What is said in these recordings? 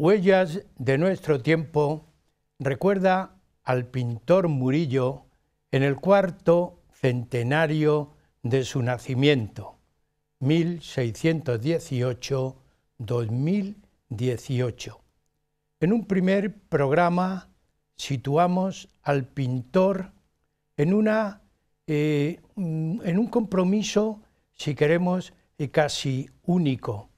Huellas de nuestro tiempo recuerda al pintor Murillo en el cuarto centenario de su nacimiento, 1618-2018. En un primer programa situamos al pintor en, una, eh, en un compromiso, si queremos, eh, casi único,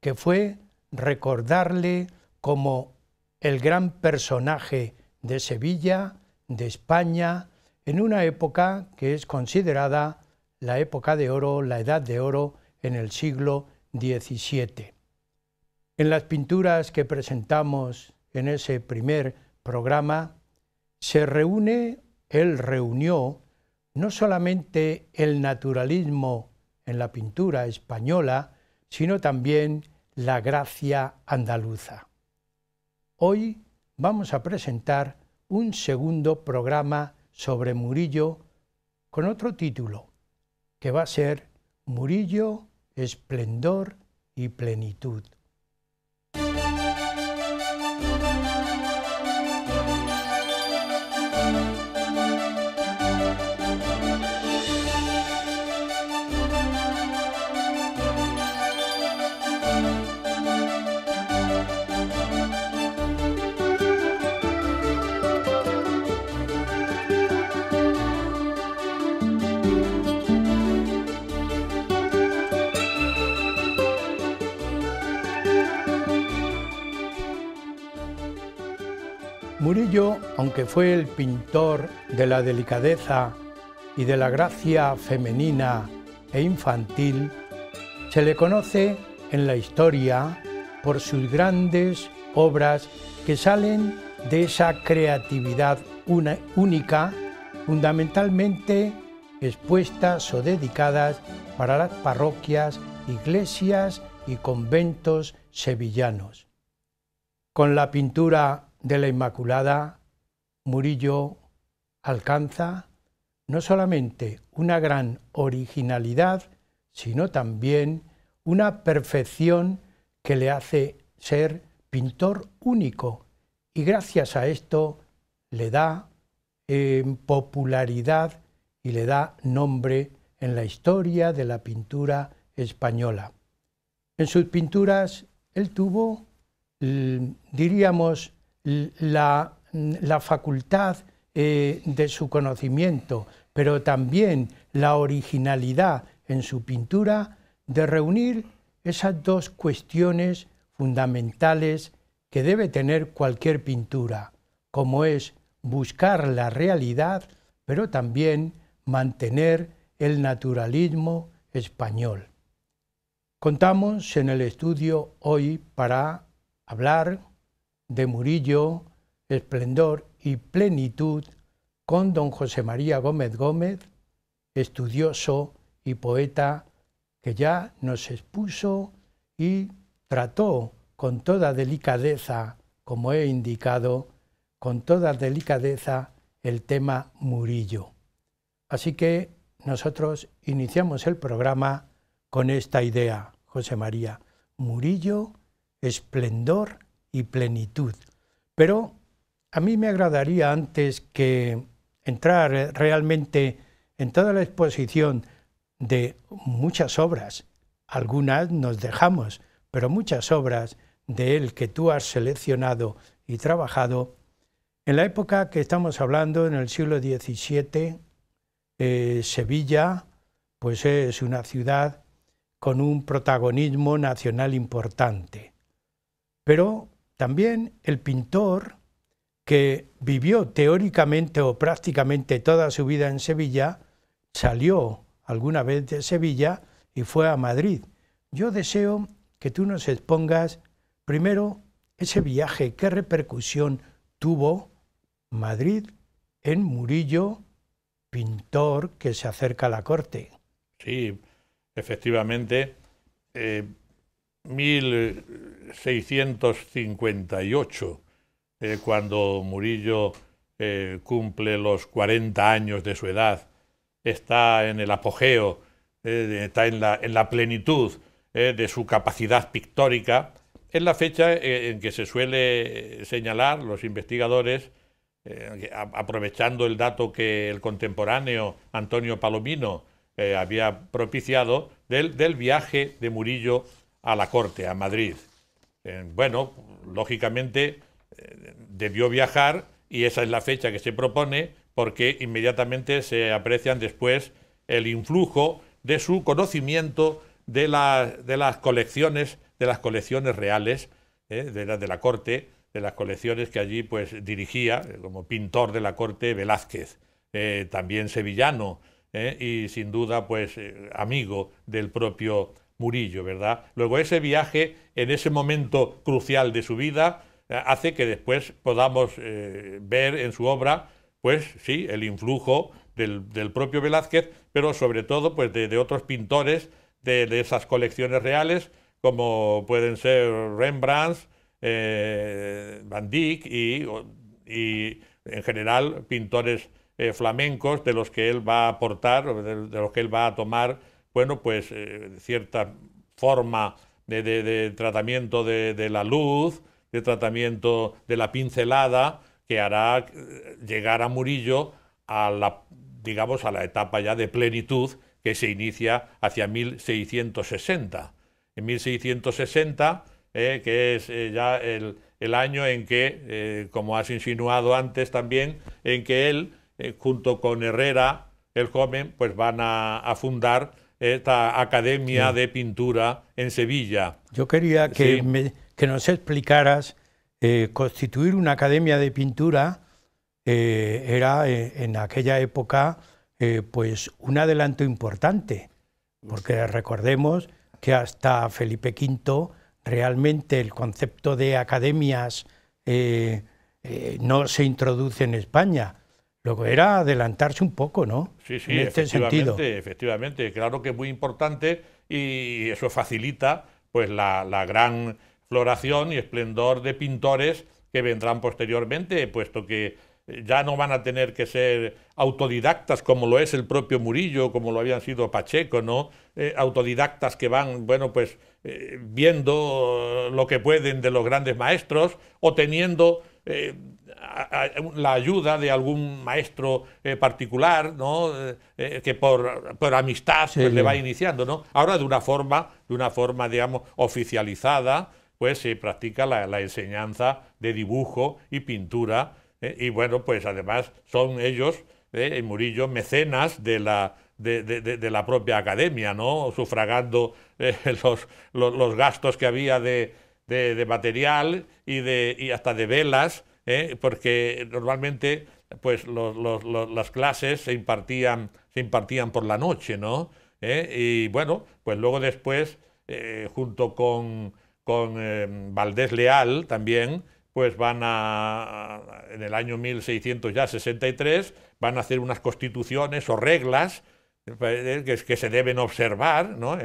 que fue recordarle como el gran personaje de Sevilla, de España, en una época que es considerada la época de oro, la edad de oro en el siglo XVII. En las pinturas que presentamos en ese primer programa, se reúne, él reunió, no solamente el naturalismo en la pintura española, sino también la gracia andaluza. Hoy vamos a presentar un segundo programa sobre Murillo con otro título, que va a ser Murillo, Esplendor y Plenitud. Murillo, aunque fue el pintor de la delicadeza y de la gracia femenina e infantil, se le conoce en la historia por sus grandes obras que salen de esa creatividad única, fundamentalmente expuestas o dedicadas para las parroquias, iglesias y conventos sevillanos. Con la pintura de la Inmaculada, Murillo alcanza no solamente una gran originalidad, sino también una perfección que le hace ser pintor único y gracias a esto le da em, popularidad y le da nombre en la historia de la pintura española. En sus pinturas él tuvo, diríamos, la, facultad eh, de su conocimiento, pero también la originalidad en su pintura, de reunir esas dos cuestiones fundamentales que debe tener cualquier pintura, como es buscar la realidad, pero también mantener el naturalismo español. Contamos en el estudio hoy para hablar de Murillo, Esplendor y Plenitud con don José María Gómez Gómez, estudioso y poeta que ya nos expuso y trató con toda delicadeza, como he indicado, con toda delicadeza el tema Murillo. Así que nosotros iniciamos el programa con esta idea, José María. Murillo, esplendor y plenitud. Pero a mí me agradaría antes que entrar realmente en toda la exposición de muchas obras, algunas nos dejamos, pero muchas obras de él que tú has seleccionado y trabajado, en la época que estamos hablando, en el siglo XVII, eh, Sevilla pues es una ciudad con un protagonismo nacional importante. Pero también el pintor, que vivió teóricamente o prácticamente toda su vida en Sevilla, salió alguna vez de Sevilla y fue a Madrid. Yo deseo que tú nos expongas primero ese viaje, qué repercusión tuvo Madrid en Murillo, pintor que se acerca a la corte. Sí, efectivamente. Eh, 1658, eh, cuando Murillo eh, cumple los 40 años de su edad, está en el apogeo, eh, está en la, en la plenitud de su capacidad pictórica, es la fecha en que se suele señalar los investigadores, aprovechando el dato que el contemporáneo Antonio Palomino había propiciado, del, del viaje de Murillo a la corte, a Madrid. Eh, bueno, lógicamente eh, debió viajar y esa es la fecha que se propone porque inmediatamente se aprecian después el influjo de su conocimiento de, de las colecciones, de las colecciones reales, eh, de, la, de la corte, de las colecciones que allí pues dirigía como pintor de la corte Velázquez, también sevillano y sin duda pues amigo del propio Murillo, ¿verdad? Luego ese viaje, en ese momento crucial de su vida, eh, hace que después podamos eh, ver en su obra, pues sí, el influjo del, propio Velázquez, pero sobre todo pues, de, otros pintores de, esas colecciones reales, como pueden ser Rembrandt, eh, Van Dyck y, en general pintores flamencos de los que él va a aportar, de los que él va a tomar bueno, pues eh, cierta forma de, tratamiento de, la luz, de tratamiento de la pincelada, que hará eh, llegar a Murillo a la, digamos, a la etapa ya de plenitud que se inicia hacia 1660. En 1660, eh, que es ya el, año en que, como has insinuado antes también, en que él, junto con Herrera, el joven, pues van a fundar esta academia de pintura en Sevilla. Yo quería que, nos explicaras, eh, constituir una academia de pintura eh, era eh, en aquella época pues un adelanto importante, porque recordemos que hasta Felipe V realmente el concepto de academias no se introduce en España que era adelantarse un poco, ¿no? Sí, sí, este efectivamente, efectivamente. Claro que es muy importante y eso facilita pues la, gran floración y esplendor de pintores que vendrán posteriormente, puesto que ya no van a tener que ser autodidactas como lo es el propio Murillo, como lo habían sido Pacheco, ¿no? Eh, autodidactas que van, bueno, pues eh, viendo lo que pueden de los grandes maestros o teniendo eh, la ayuda de algún maestro eh, particular, eh, eh, que por, amistad pues, le va iniciando, ¿no? Ahora de una forma, de una forma, digamos, oficializada, pues se practica la, enseñanza de dibujo y pintura. y bueno, pues además son ellos, en Murillo, mecenas de la, de, la propia academia, ¿no? Sufragando los, gastos que había de, material y, de, y hasta de velas ¿eh? porque normalmente pues, las clases se impartían, se impartían por la noche, ¿no? ¿Eh? Y bueno, pues luego después, eh, junto con, con Valdés Leal también, pues van a, en el año 1663, van a hacer unas constituciones o reglas que, se deben observar ¿no?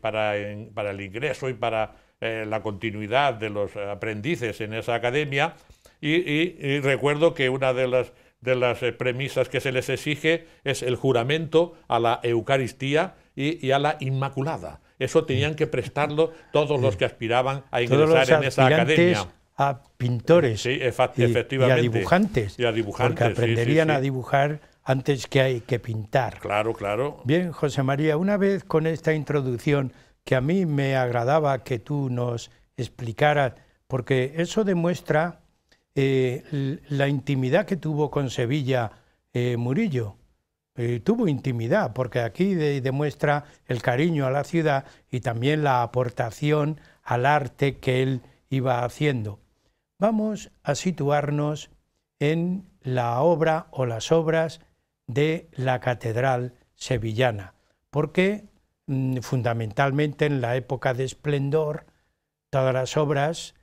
para, el ingreso y para la continuidad de los aprendices en esa academia y, recuerdo que una de las, de las eh, premisas que se les exige es el juramento a la Eucaristía y, a la Inmaculada. Eso mm. tenían que prestarlo todos los que aspiraban a ingresar en esa academia a pintores sí, efectivamente. Y, a dibujantes. Y a dibujantes. Porque aprenderían a dibujar antes que, hay que pintar. Claro, claro. Bien, José María, una vez con esta introducción que a mí me agradaba que tú nos explicaras, porque eso demuestra eh, la intimidad que tuvo con Sevilla eh, Murillo. Eh, tuvo intimidad, porque aquí demuestra el cariño a la ciudad y también la aportación al arte que él iba haciendo. Vamos a situarnos en la obra o las obras de la Catedral Sevillana, porque mm, fundamentalmente en la época de esplendor, todas las obras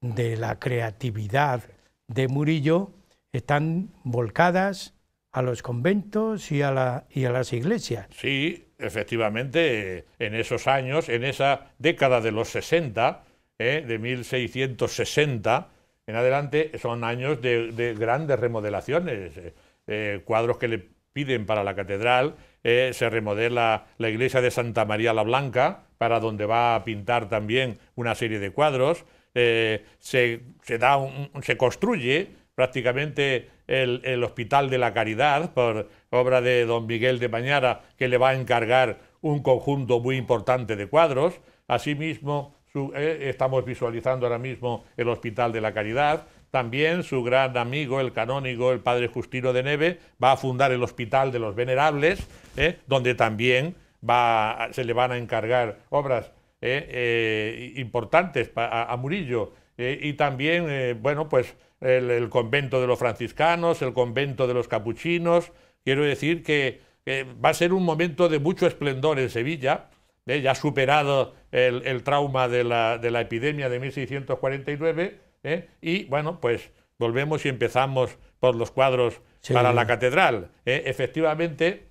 de la creatividad de Murillo están volcadas a los conventos y a, la, y a las iglesias. Sí, efectivamente, en esos años, en esa década de los 60, ¿eh? de 1660 en adelante, son años de, grandes remodelaciones, ¿eh? Eh, cuadros que le piden para la catedral, se remodela la iglesia de Santa María la Blanca, para donde va a pintar también una serie de cuadros, eh, se, da se construye prácticamente el, Hospital de la Caridad por obra de don Miguel de Mañara, que le va a encargar un conjunto muy importante de cuadros. Asimismo, eh, estamos visualizando ahora mismo el Hospital de la Caridad. También su gran amigo, el canónigo, el padre Justino de Neve, va a fundar el Hospital de los Venerables, eh, donde también va, se le van a encargar obras eh, eh, importantes a, Murillo eh, y también, bueno, pues el, convento de los franciscanos, el convento de los capuchinos. Quiero decir que va a ser un momento de mucho esplendor en Sevilla, ya superado el, trauma de la, de la, epidemia de 1649, y bueno, pues volvemos y empezamos por los cuadros para la catedral. efectivamente,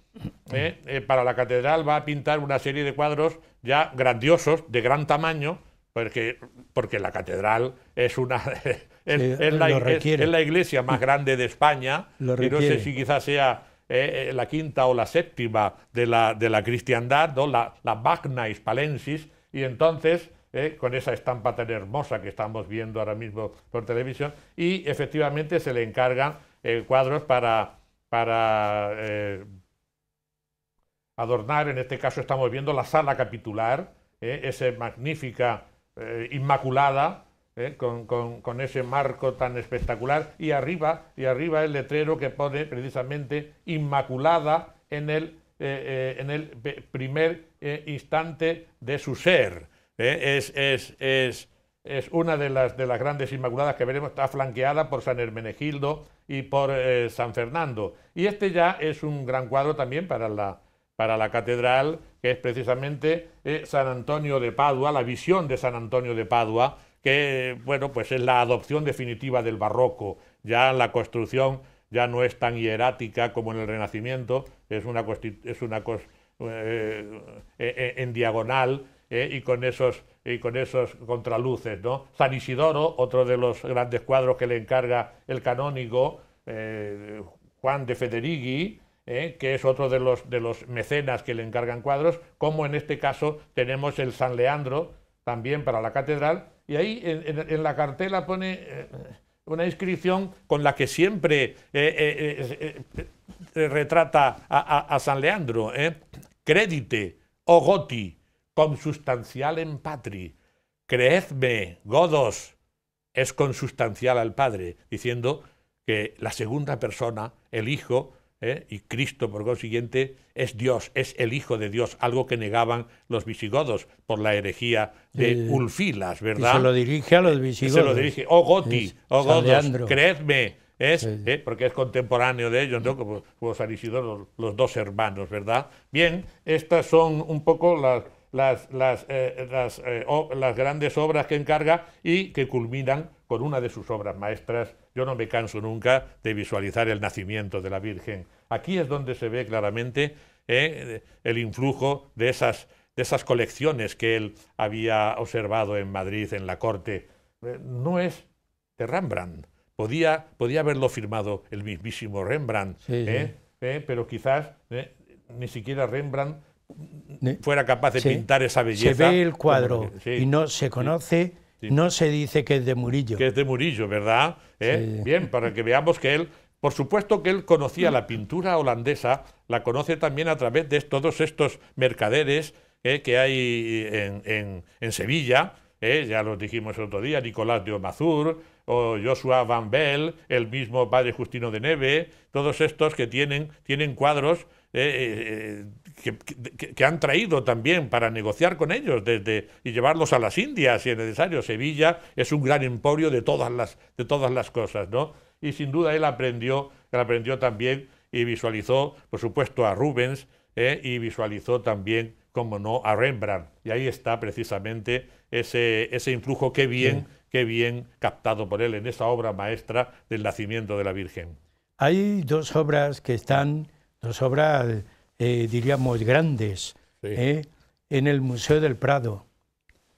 eh, eh, para la catedral va a pintar una serie de cuadros ya grandiosos, de gran tamaño, porque, porque la catedral es una es, la, iglesia más grande de España, y no sé si quizás sea eh, la quinta o la séptima de la, de la cristiandad, la, la Magna Hispalensis, y entonces... con esa estampa tan hermosa que estamos viendo ahora mismo por televisión, y efectivamente se le encargan cuadros para, para adornar, en este caso estamos viendo la sala capitular, eh, esa magnífica, eh, inmaculada, ¿eh? con, ese marco tan espectacular, y arriba, y arriba el letrero que pone precisamente Inmaculada en el, eh, en el primer instante de su ser. Es, es, es, una de las, de las grandes Inmaculadas que veremos, está flanqueada por San Hermenegildo y por San Fernando. Y este ya es un gran cuadro también para la para la catedral, que es precisamente eh, San Antonio de Padua, la visión de San Antonio de Padua, que bueno, pues es la adopción definitiva del barroco. Ya la construcción ya no es tan hierática como en el Renacimiento, es una, es una eh, eh, en diagonal y con esos y con esos contraluces, ¿no? San Isidoro, otro de los grandes cuadros que le encarga el canónigo Juan de Federighi, ¿eh? que es otro de los, de los mecenas que le encargan cuadros, como en este caso tenemos el San Leandro, también para la catedral, y ahí en, la cartela pone eh, eh, una inscripción con la que siempre retrata a, San Leandro, Crédite, o oh goti, consustancial en patri, creedme, godos, es consustancial al Padre, diciendo que la segunda persona, el Hijo, ¿eh? y Cristo, por consiguiente, es Dios, es el Hijo de Dios, algo que negaban los visigodos por la herejía de Ulfilas, ¿verdad? Y se lo dirige a los visigodos. Y se lo dirige, oh Goti, oh Godos, creedme, ¿Eh? porque es contemporáneo de ellos, ¿no? como, los, dos hermanos, ¿verdad? Bien, estas son un poco eh, las grandes obras que encarga y que culminan con una de sus obras maestras, yo no me canso nunca de visualizar el nacimiento de la Virgen. Aquí es donde se ve claramente eh, el influjo de esas, de esas colecciones que él había observado en Madrid, en la corte. Eh, no es de Rembrandt. Podía, podía haberlo firmado el mismísimo Rembrandt, eh, pero quizás ni siquiera Rembrandt fuera capaz de pintar esa belleza. Se ve el cuadro y no se conoce no se dice que es de Murillo. Que es de Murillo, ¿verdad? ¿Eh? Bien, para que veamos que él, por supuesto que él conocía la pintura holandesa, la conoce también a través de todos estos mercaderes ¿eh? que hay en, en, Sevilla, ¿eh? ya los dijimos el otro día, Nicolás de Omazur, o Joshua Van Bell, el mismo padre Justino de Neve, todos estos que tienen, tienen cuadros que, han traído también para negociar con ellos desde, y llevarlos a las Indias si es necesario. Sevilla es un gran emporio de todas las, de todas las cosas, ¿no? Y sin duda él aprendió, él aprendió también y visualizó, por supuesto, a Rubens ¿eh? y visualizó también, como no, a Rembrandt. Y ahí está precisamente ese, ese influjo que bien, qué bien captado por él en esa obra maestra del nacimiento de la Virgen. Hay dos obras que están, dos obras eh, diríamos, grandes eh, en el Museo del Prado.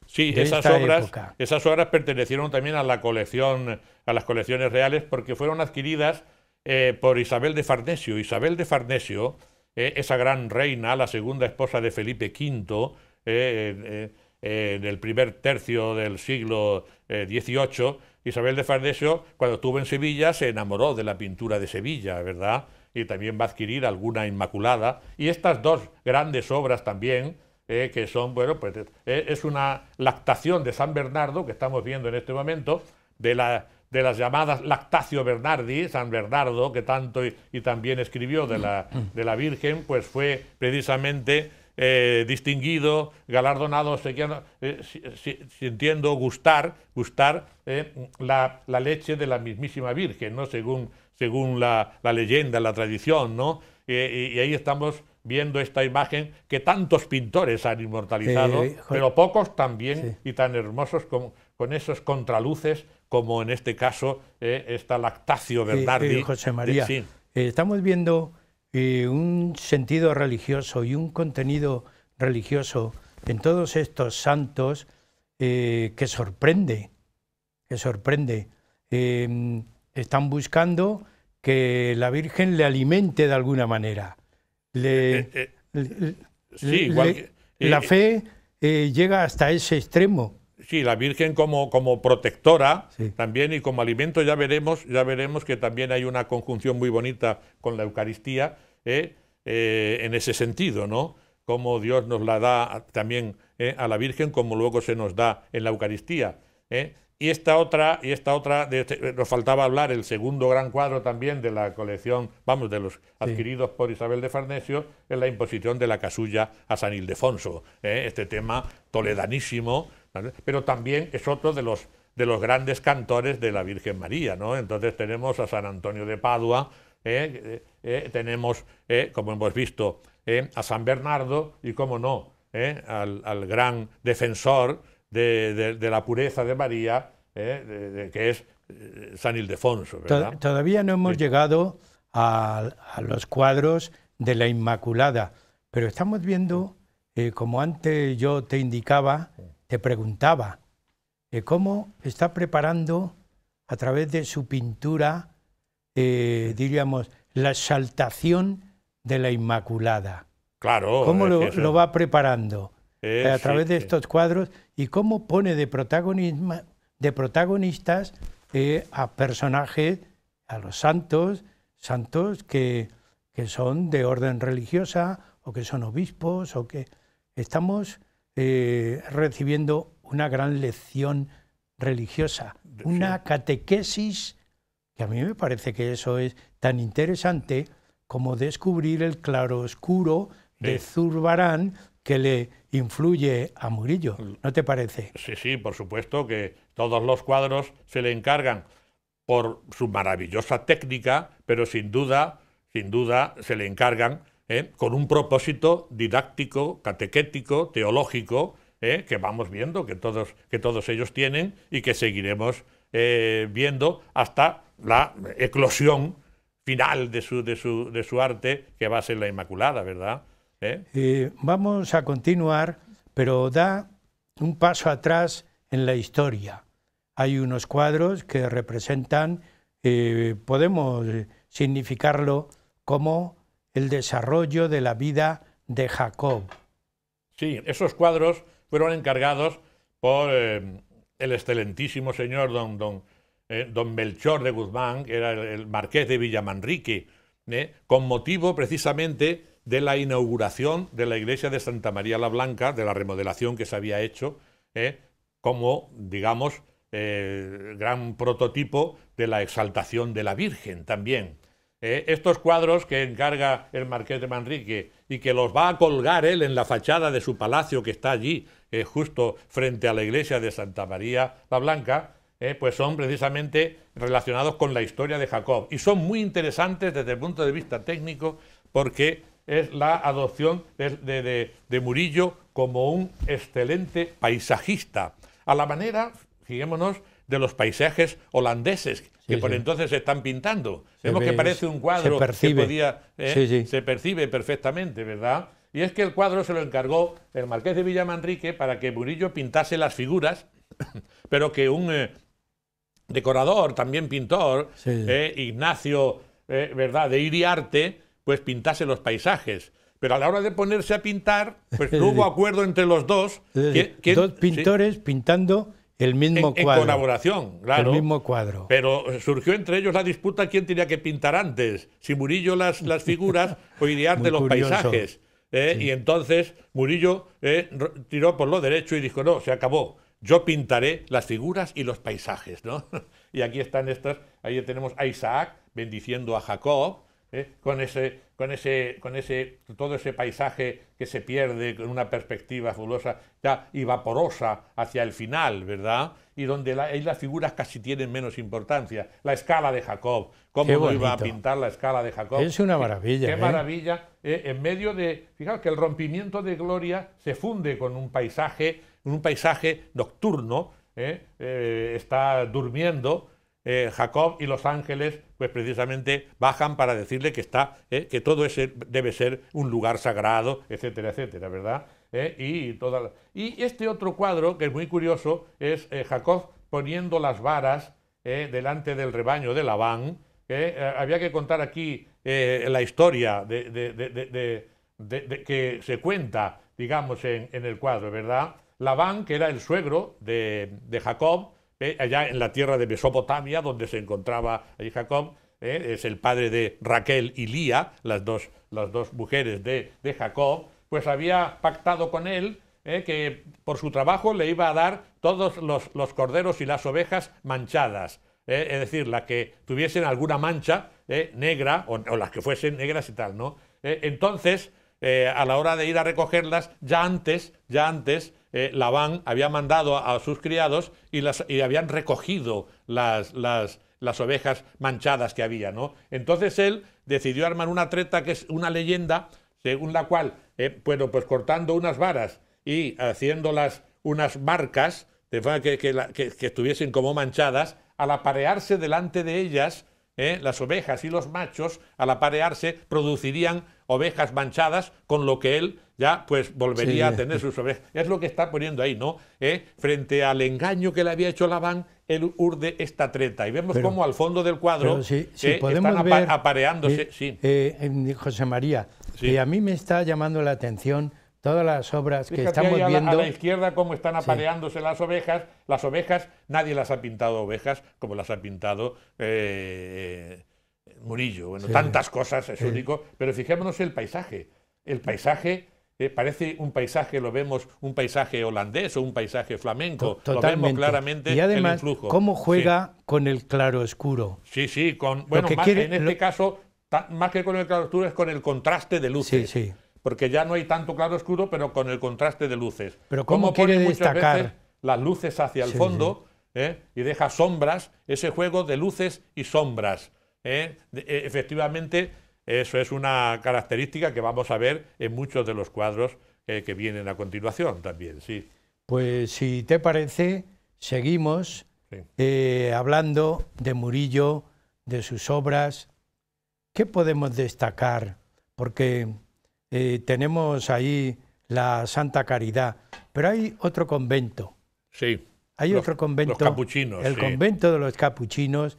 Sí, esas, obras, esas pertenecieron también a la colección, a las colecciones reales, porque fueron adquiridas eh, por Isabel de Farnesio. Isabel de Farnesio, esa gran reina, la segunda esposa de Felipe V, en el primer tercio del siglo XVIII, Isabel de Farnesio, cuando estuvo en Sevilla, se enamoró de la pintura de Sevilla, ¿verdad? y también va a adquirir alguna Inmaculada. Y estas dos grandes obras también, eh, que son, bueno, pues eh, es una lactación de San Bernardo que estamos viendo en este momento, de, la, de las llamadas Lactacio Bernardi, San Bernardo, que tanto y, también escribió de la, de la Virgen, pues fue precisamente eh, distinguido, galardonado, sintiendo gustar, gustar la, la, leche de la mismísima Virgen, ¿no? según según la, leyenda, la tradición, ¿no? Y, ahí estamos viendo esta imagen que tantos pintores han inmortalizado, pero pocos también y tan hermosos como, con esos contraluces como en este caso eh, está Lactacio Bernardi. José María, eh, estamos viendo eh, un sentido religioso y un contenido religioso en todos estos santos que sorprende, que sorprende. están buscando que la Virgen le alimente de alguna manera. Le, la fe llega hasta ese extremo. Sí, la Virgen como, como protectora también y como alimento, ya veremos, ya veremos que también hay una conjunción muy bonita con la Eucaristía eh, eh, en ese sentido, ¿no? Como Dios nos la da también eh, a la Virgen, como luego se nos da en la Eucaristía. Y esta otra, y esta otra este, eh, nos faltaba hablar, el segundo gran cuadro también de la colección, vamos, de los adquiridos por Isabel de Farnesio, es la imposición de la casulla a San Ildefonso. ¿eh? Este tema toledanísimo, pero también es otro de los, de los grandes cantores de la Virgen María. ¿no? Entonces tenemos a San Antonio de Padua, ¿eh? tenemos, como hemos visto, a San Bernardo y, cómo no, al gran defensor de, la pureza de María, ¿eh? que es eh, San Ildefonso. Todavía no hemos llegado a, los cuadros de la Inmaculada, pero estamos viendo, eh, como antes yo te indicaba, te preguntaba, cómo está preparando a través de su pintura, diríamos, la exaltación de la Inmaculada. Claro. ¿Cómo lo, va preparando? a través de estos cuadros y cómo pone de, protagonistas eh, a personajes, a los santos, santos que, son de orden religiosa o que son obispos o que estamos eh, recibiendo una gran lección religiosa, una catequesis que a mí me parece que eso es tan interesante como descubrir el claro oscuro de Zurbarán que le influye a Murillo, mm. ¿no te parece? Sí, sí, por supuesto que todos los cuadros se le encargan por su maravillosa técnica, pero sin duda, sin duda se le encargan ¿eh? con un propósito didáctico, catequético, teológico, ¿eh? que vamos viendo que todos, que todos ellos tienen y que seguiremos eh, viendo hasta la eclosión final de su, de, su, de su arte, que va a ser la Inmaculada, ¿verdad? ¿Eh? Eh, vamos a continuar, pero da un paso atrás en la historia. Hay unos cuadros que representan, eh, podemos significarlo como el desarrollo de la vida de Jacob. Sí, esos cuadros fueron encargados por el excelentísimo señor don, don, don Melchor de Guzmán, que era el, el marqués de Villamanrique, con motivo precisamente de la inauguración de la iglesia de Santa María la Blanca, de la remodelación que se había hecho, ¿eh? como, digamos, eh, gran prototipo de la exaltación de la Virgen también. ¿eh? estos cuadros que encarga el marqués de Manrique y que los va a colgar él en la fachada de su palacio que está allí, justo frente a la iglesia de Santa María la Blanca, pues son precisamente relacionados con la historia de Jacob. Y son muy interesantes desde el punto de vista técnico porque es la adopción de, Murillo como un excelente paisajista, a la manera, fijémonos, de los paisajes holandeses que por entonces se están pintando. Vemos que parece un cuadro que podía, ¿eh? se percibe perfectamente, ¿verdad? Y es que el cuadro se lo encargó el marqués de Villamanrique para que Murillo pintase las figuras, pero que un eh, decorador, también pintor, eh, Ignacio, ¿verdad?, de Iriarte, pues pintase los paisajes. Pero a la hora de ponerse a pintar, pues no hubo acuerdo entre los dos. dos pintores pintando el mismo cuadro. En colaboración, claro. El mismo cuadro. Pero eh, surgió entre ellos la disputa quién tenía que pintar antes, si Murillo las, las figuras o de los paisajes. ¿eh? Y entonces Murillo ¿eh? tiró por lo derecho y dijo, no, se acabó, yo pintaré las figuras y los paisajes. ¿no? y aquí están estas, ahí tenemos a Isaac bendiciendo a Jacob, ¿eh? con, ese, con, ese, con ese, todo ese paisaje que se pierde con una perspectiva fabulosa ya, y vaporosa hacia el final, ¿verdad? Y donde las figuras casi tienen menos importancia. La escala de Jacob, cómo iba a pintar la escala de Jacob. Es una maravilla. Qué, ¿eh? maravilla. ¿eh? en medio de, fijaos que el rompimiento de Gloria se funde con un paisaje, un paisaje nocturno, está durmiendo eh, Jacob y los ángeles, pues precisamente bajan para decirle que está, eh, que todo ese debe ser un lugar sagrado, etcétera, etcétera, ¿verdad? Eh, y, y este otro cuadro, que es muy curioso, es Jacob poniendo las varas delante del rebaño de Labán. había que contar aquí la historia de, que se cuenta, digamos, en, en, el cuadro, ¿verdad? Labán, que era el suegro de Jacob, ¿eh? allá en la tierra de Mesopotamia, donde se encontraba Jacob, ¿eh? es el padre de Raquel y Lía, las dos, las dos mujeres de, Jacob, pues había pactado con él ¿eh? que por su trabajo le iba a dar todos los, corderos y las ovejas manchadas. es decir, las que tuviesen alguna mancha negra o, las que fuesen negras y tal, ¿no? entonces, a la hora de ir a recogerlas, ya antes, ya antes, eh, Labán había mandado a, sus criados y, las, habían recogido las, las, las, ovejas manchadas que había. ¿no? Entonces él decidió armar una treta que es una leyenda según la cual, eh, bueno, pues cortando unas varas y haciéndolas unas marcas de forma que, estuviesen como manchadas, al aparearse delante de ellas, eh, las ovejas y los machos, al aparearse, producirían ovejas manchadas, con lo que él ya pues volvería a tener sus ovejas. Es lo que está poniendo ahí, ¿no? Eh, frente al engaño que le había hecho Labán, él urde esta treta. Y vemos cómo al fondo del cuadro están apareándose. José María, y a mí me está llamando la atención todas las obras que estamos viendo. A la izquierda, cómo están apareándose las ovejas. Las ovejas, nadie las ha pintado ovejas como las ha pintado eh, Murillo. Bueno, tantas cosas, es único. Pero fijémonos el paisaje. El paisaje eh, parece un paisaje, lo vemos un paisaje holandés o un paisaje flamenco. Lo vemos claramente y además, ¿Cómo juega con el claro oscuro Sí, sí, con, bueno, en este caso, más que con el claro oscuro es con el contraste de luces. Sí, sí. Porque ya no hay tanto claro oscuro pero con el contraste de luces. Pero ¿cómo, quiere destacar? las luces hacia el fondo eh, y deja sombras, ese juego de luces y sombras. Eh? E, efectivamente, eso es una característica que vamos a ver en muchos de los cuadros que vienen a continuación también, sí. Pues si te parece, seguimos eh, hablando de Murillo, de sus obras. ¿Qué podemos destacar? Porque eh, tenemos ahí la Santa Caridad, pero hay otro convento. Sí. Hay otro convento. Los capuchinos. El convento de los capuchinos,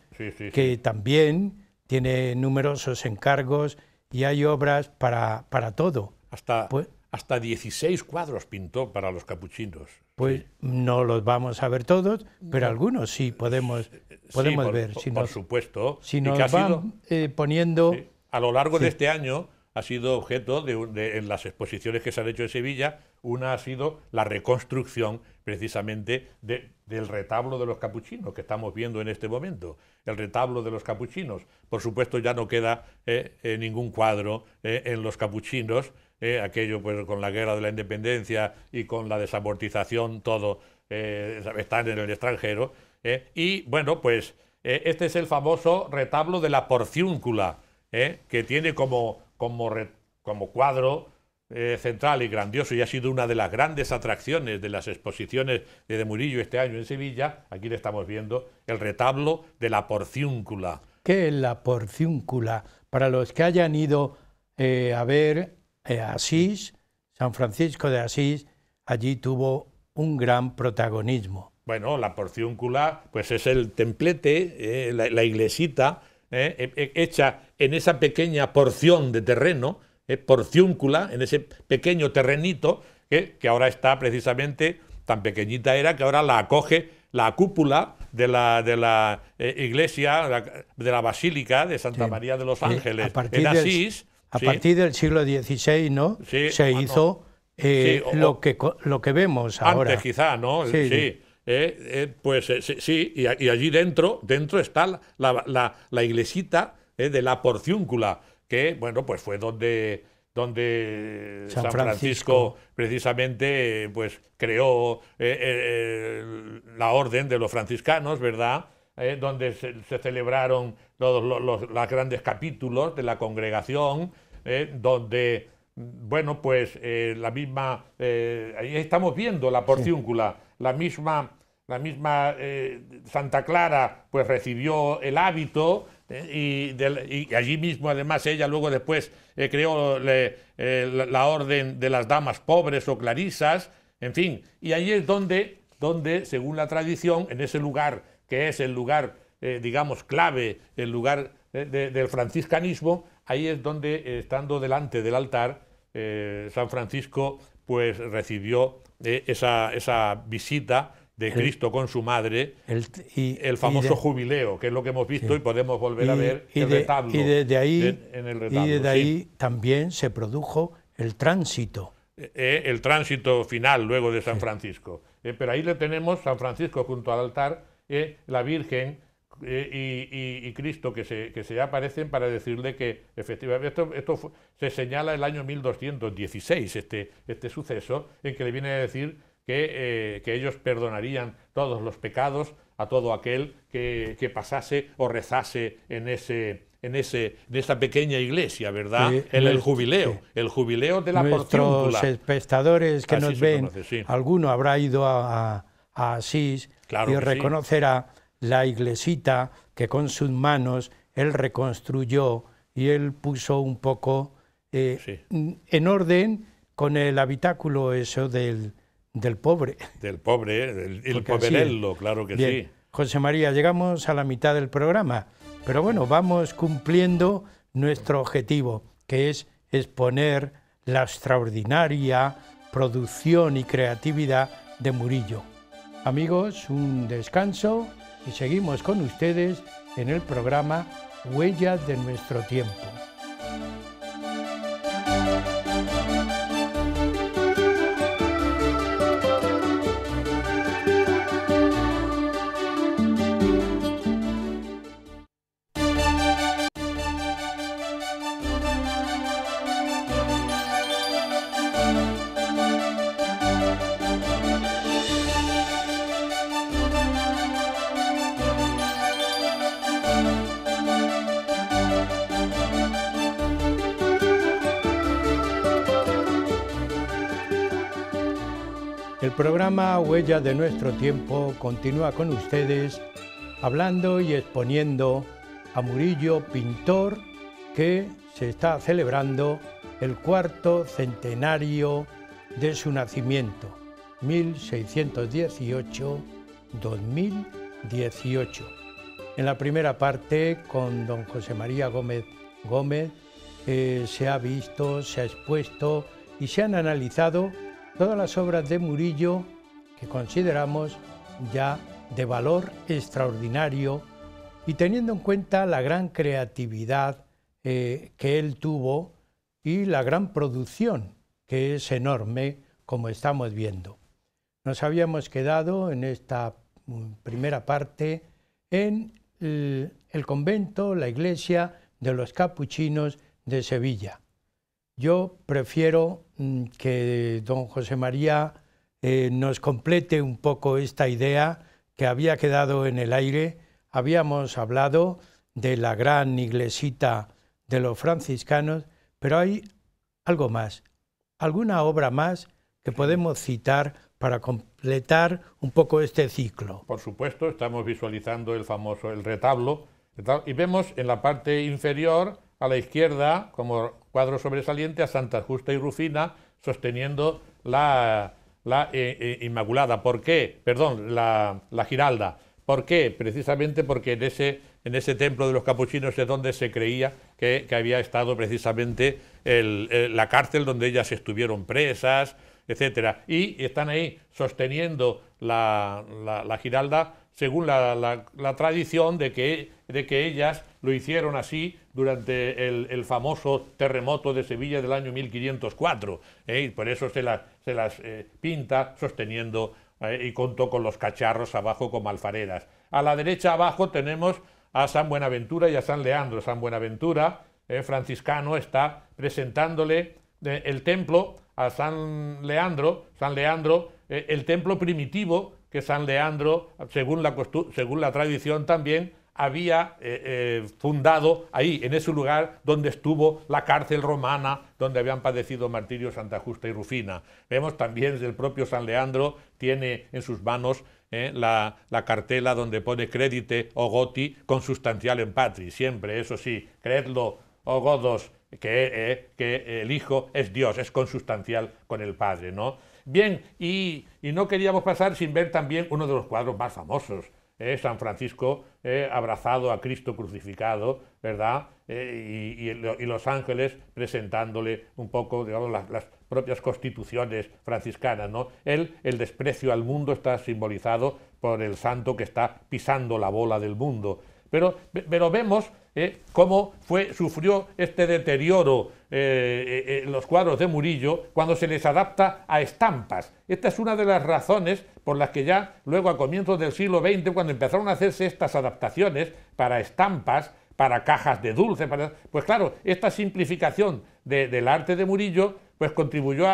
que también tiene numerosos encargos y hay obras para, para todo. Hasta, pues hasta 16 cuadros pintó para los capuchinos. Pues no los vamos a ver todos, pero algunos sí podemos, podemos ver. Si por supuesto. poniendo... A lo largo de este año ha sido objeto de, en las exposiciones que se han hecho en Sevilla, una ha sido la reconstrucción precisamente del retablo de los capuchinos que estamos viendo en este momento. El retablo de los capuchinos. Por supuesto ya no queda eh, eh, ningún cuadro eh, en los capuchinos, aquello pues con la guerra de la independencia y con la desamortización, todo está en el extranjero. y bueno, pues este es el famoso retablo de la porciúncula, que tiene como, como, como cuadro eh, central y grandioso y ha sido una de las grandes atracciones de las exposiciones de, Murillo este año en Sevilla, aquí le estamos viendo el retablo de la porciúncula. ¿Qué es la porciúncula? Para los que hayan ido eh, a ver eh, Asís, San Francisco de Asís, allí tuvo un gran protagonismo. Bueno, la porciúncula pues es el templete, la, iglesita hecha en esa pequeña porción de terreno eh, porciúncula, en ese pequeño terrenito que ahora está precisamente, tan pequeñita era que ahora la acoge la cúpula de la, de la eh, iglesia, de la basílica de Santa María de los Ángeles a partir Asís. a partir del siglo XVI, ¿no? se hizo eh, lo, que, lo que vemos ahora. Antes quizá, ¿no? sí. pues sí, y, allí dentro, dentro está la, la iglesita de la porciúncula, que bueno, pues fue donde, donde San, Francisco, precisamente pues, creó eh, eh, la orden de los franciscanos, ¿verdad? Eh, donde se, celebraron todos los, grandes capítulos de la congregación, donde, bueno, pues la misma, ahí estamos viendo la porciúncula, la misma, la misma Santa Clara, pues recibió el hábito ¿eh? Y, allí mismo, además, ella luego después eh, creó eh, la, orden de las damas pobres o clarisas, en fin. Y ahí es donde, donde según la tradición, en ese lugar que es el lugar, digamos, clave, el lugar del franciscanismo, ahí es donde, estando delante del altar, San Francisco pues recibió esa, esa visita de Cristo con su madre, el, y, el famoso jubileo, que es lo que hemos visto y podemos volver a ver y, retablo. desde ahí, en el retablo, y ahí también se produjo el tránsito. Eh, eh, el tránsito final luego de San Francisco. Eh, pero ahí le tenemos San Francisco junto al altar, la Virgen y, Cristo que se, que se aparecen para decirle que efectivamente esto, esto se señala el año 1216, este, este suceso, en que le viene a decir eh, que, ellos perdonarían todos los pecados a todo aquel que, pasase o rezase en ese, en, ese, esa pequeña iglesia, ¿verdad? en el jubileo, el jubileo de la Nuestros espectadores que nos ven, alguno habrá ido a, Asís y reconocerá la iglesita que con sus manos él reconstruyó y él puso un poco eh, en orden con el habitáculo eso del, del pobre. Del pobre, el poverello, claro que sí. José María, llegamos a la mitad del programa, pero bueno, vamos cumpliendo nuestro objetivo, que es exponer la extraordinaria producción y creatividad de Murillo. Amigos, un descanso y seguimos con ustedes en el programa Huellas de nuestro tiempo. programa Huella de nuestro tiempo continúa con ustedes hablando y exponiendo a Murillo Pintor que se está celebrando el cuarto centenario de su nacimiento, 1618-2018. En la primera parte, con don José María Gómez Gómez, eh, se ha visto, se ha expuesto y se han analizado todas las obras de Murillo que consideramos ya de valor extraordinario y teniendo en cuenta la gran creatividad eh, que él tuvo y la gran producción que es enorme como estamos viendo. Nos habíamos quedado en esta mm, primera parte en el convento, la iglesia de los capuchinos de Sevilla. Yo prefiero mm, que don José María eh, nos complete un poco esta idea que había quedado en el aire. Habíamos hablado de la gran iglesita de los franciscanos, pero hay algo más, alguna obra más que podemos citar para completar un poco este ciclo. Por supuesto, estamos visualizando el famoso el retablo y vemos en la parte inferior a la izquierda como cuadro sobresaliente a Santa Justa y Rufina sosteniendo la, eh, eh, Inmaculada. ¿Por qué? Perdón, la, la, Giralda. ¿Por qué? Precisamente porque en ese, en ese templo de los capuchinos es donde se creía que, había estado precisamente la cárcel donde ellas estuvieron presas, etcétera. Y están ahí sosteniendo la, la, Giralda según la, la, tradición de que, de que ellas lo hicieron así durante el, famoso terremoto de Sevilla del año 1504. ¿eh? por eso se, las eh, pinta sosteniendo eh, y contó con los cacharros abajo como alfareras. A la derecha abajo tenemos a San Buenaventura y a San Leandro. San Buenaventura, franciscano, está presentándole el templo a San Leandro, San Leandro, el templo primitivo que San Leandro, según la tradición también, había eh, eh, fundado ahí, en ese lugar donde estuvo la cárcel romana, donde habían padecido martirio Santa Justa y Rufina. Vemos también el propio San Leandro tiene en sus manos eh, la, cartela donde pone crédite o oh goti consustancial en patri. Siempre, eso sí, creedlo o oh godos, que, el Hijo es Dios, es consustancial con el Padre. ¿no? Bien, y no queríamos pasar sin ver también uno de los cuadros más famosos eh, San Francisco eh, abrazado a Cristo crucificado, ¿verdad? Eh, y, los ángeles presentándole un poco, digamos, las, propias constituciones franciscanas, el desprecio al mundo está simbolizado por el santo que está pisando la bola del mundo, pero, vemos eh, cómo fue, sufrió este deterioro eh, eh los cuadros de Murillo cuando se les adapta a estampas. Esta es una de las razones por las que ya luego a comienzos del siglo XX, cuando empezaron a hacerse estas adaptaciones para estampas, para cajas de dulce, pues claro, esta simplificación del arte de Murillo pues contribuyó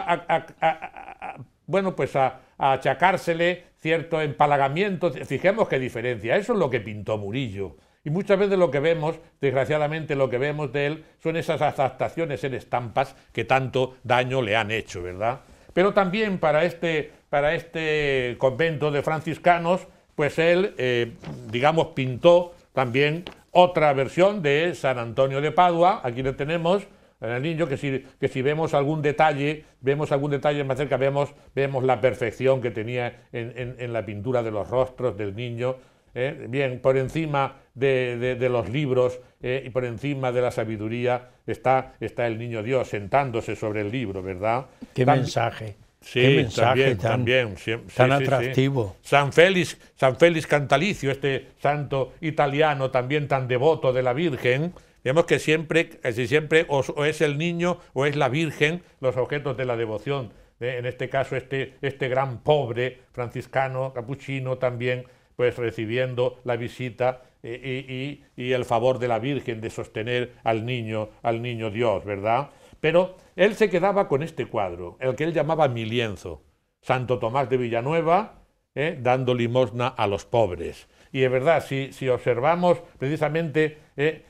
bueno, pues a, achacársele cierto empalagamiento. Fijemos qué diferencia, eso es lo que pintó Murillo. Y muchas veces lo que vemos, desgraciadamente lo que vemos de él, son esas adaptaciones en estampas que tanto daño le han hecho, ¿verdad? Pero también para este, para este convento de franciscanos, pues él, eh, digamos, pintó también otra versión de San Antonio de Padua, aquí lo tenemos, en el niño, que si, que si vemos algún detalle, vemos algún detalle más cerca, vemos, vemos la perfección que tenía en, la pintura de los rostros del niño. ¿eh? Bien, por encima de, los libros eh, y por encima de la sabiduría está, está el niño Dios sentándose sobre el libro, ¿verdad? Qué mensaje. Qué mensaje también, tan, atractivo. San Félix, San Félix Cantalicio, este santo italiano también tan devoto de la Virgen, vemos que siempre, casi siempre o, es el niño o es la Virgen los objetos de la devoción. Eh, en este caso, este, este gran pobre franciscano, capuchino también, pues recibiendo la visita y, el favor de la Virgen de sostener al niño, al niño Dios, ¿verdad? Pero él se quedaba con este cuadro, el que él llamaba mi lienzo, Santo Tomás de Villanueva, ¿eh? dando limosna a los pobres. Y es verdad, si, observamos precisamente ¿eh?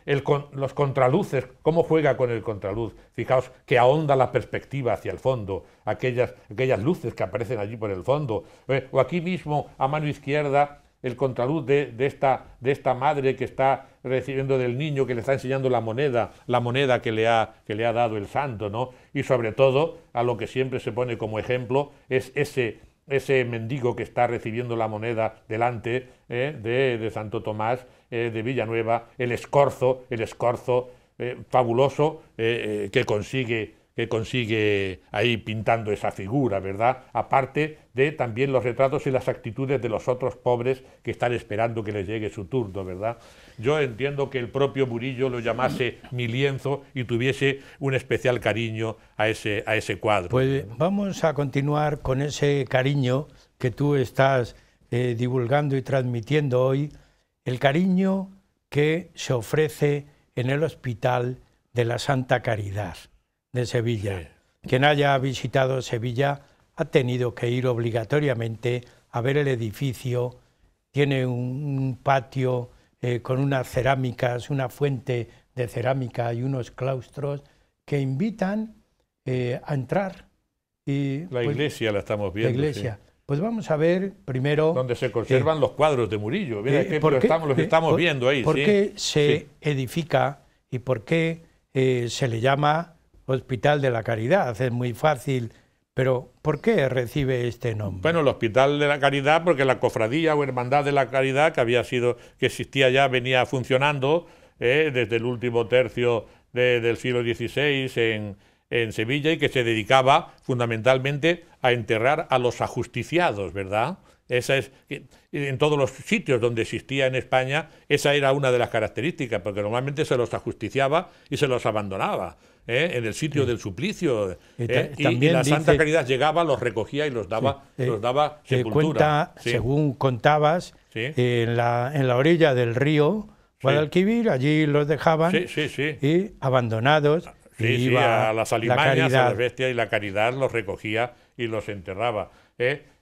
los contraluces, cómo juega con el contraluz, fijaos que ahonda la perspectiva hacia el fondo, aquellas, aquellas luces que aparecen allí por el fondo, ¿eh? o aquí mismo a mano izquierda el contraluz de, esta, de esta madre que está recibiendo del niño, que le está enseñando la moneda, la moneda que le ha, que le ha dado el santo, ¿no? Y sobre todo, a lo que siempre se pone como ejemplo, es ese, ese mendigo que está recibiendo la moneda delante ¿eh? de, Santo Tomás ¿eh? de Villanueva, el escorzo, el escorzo eh, fabuloso que consigue que consigue ahí pintando esa figura, ¿verdad? Aparte de también los retratos y las actitudes de los otros pobres que están esperando que les llegue su turno, ¿verdad? Yo entiendo que el propio Murillo lo llamase mi lienzo y tuviese un especial cariño a ese, a ese cuadro. Pues vamos a continuar con ese cariño que tú estás eh, divulgando y transmitiendo hoy, el cariño que se ofrece en el Hospital de la Santa Caridad de Sevilla. Quien haya visitado Sevilla ha tenido que ir obligatoriamente a ver el edificio. Tiene un patio eh, con unas cerámicas, una fuente de cerámica y unos claustros que invitan eh, a entrar. Y, la pues, iglesia la estamos viendo. iglesia. Pues vamos a ver primero... Donde se conservan eh, los cuadros de Murillo. Mira, qué, estamos, los estamos viendo ahí. ¿Por qué se edifica y por qué se le llama Hospital de la Caridad, es muy fácil. Pero, ¿por qué recibe este nombre? Bueno, el Hospital de la Caridad, porque la cofradía o hermandad de la Caridad, que había sido, que existía ya, venía funcionando ¿eh? desde el último tercio del siglo XVI en, Sevilla y que se dedicaba fundamentalmente a enterrar a los ajusticiados, ¿verdad? Esa es, en todos los sitios donde existía en España, esa era una de las características, porque normalmente se los ajusticiaba y se los abandonaba. ¿eh? en el sitio del suplicio. Y, ¿eh? la Santa Caridad llegaba, los recogía y los daba, eh, los daba Cuenta, Según contabas, en, la, en la orilla del río Guadalquivir, allí los dejaban y abandonados. Sí, iba a las alimañas, a las bestias y la caridad los recogía y los enterraba.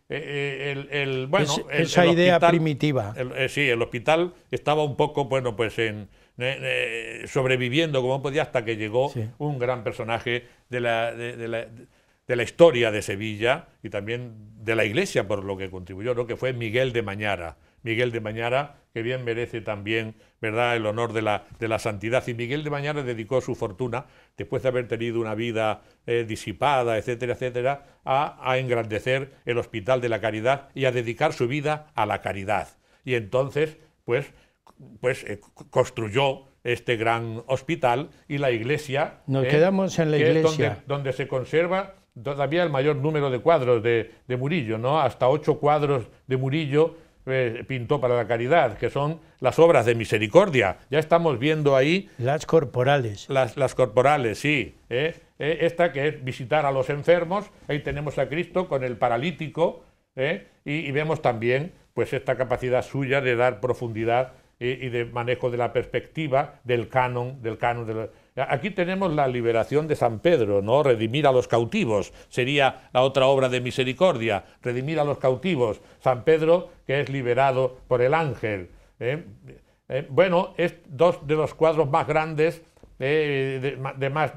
esa idea primitiva. sí, el hospital estaba un poco, bueno, pues en, eh, eh, sobreviviendo como podía hasta que llegó un gran personaje de la, de, la, historia de Sevilla y también de la iglesia, por lo que contribuyó, lo que fue Miguel de Mañara. Miguel de Mañara, que bien merece también ¿verdad? el honor de la, de la santidad. Y Miguel de Mañara dedicó su fortuna, después de haber tenido una vida eh, disipada, etcétera, etcétera, a, engrandecer el Hospital de la Caridad y a dedicar su vida a la caridad. Y entonces, pues pues eh, construyó este gran hospital y la iglesia. Nos ¿eh? quedamos en la iglesia. Donde, se conserva todavía el mayor número de cuadros de, Murillo, ¿no? Hasta ocho cuadros de Murillo eh, pintó para la caridad, que son las obras de misericordia. Ya estamos viendo ahí... Las corporales. Las, las corporales, sí. esta que es visitar a los enfermos. Ahí tenemos a Cristo con el paralítico y, y vemos también pues esta capacidad suya de dar profundidad y de manejo de la perspectiva, del canon, del canon. Aquí tenemos la liberación de San Pedro, ¿no? Redimir a los cautivos, sería la otra obra de misericordia, redimir a los cautivos, San Pedro que es liberado por el ángel. ¿eh? Eh, bueno, es dos de los cuadros más grandes, eh,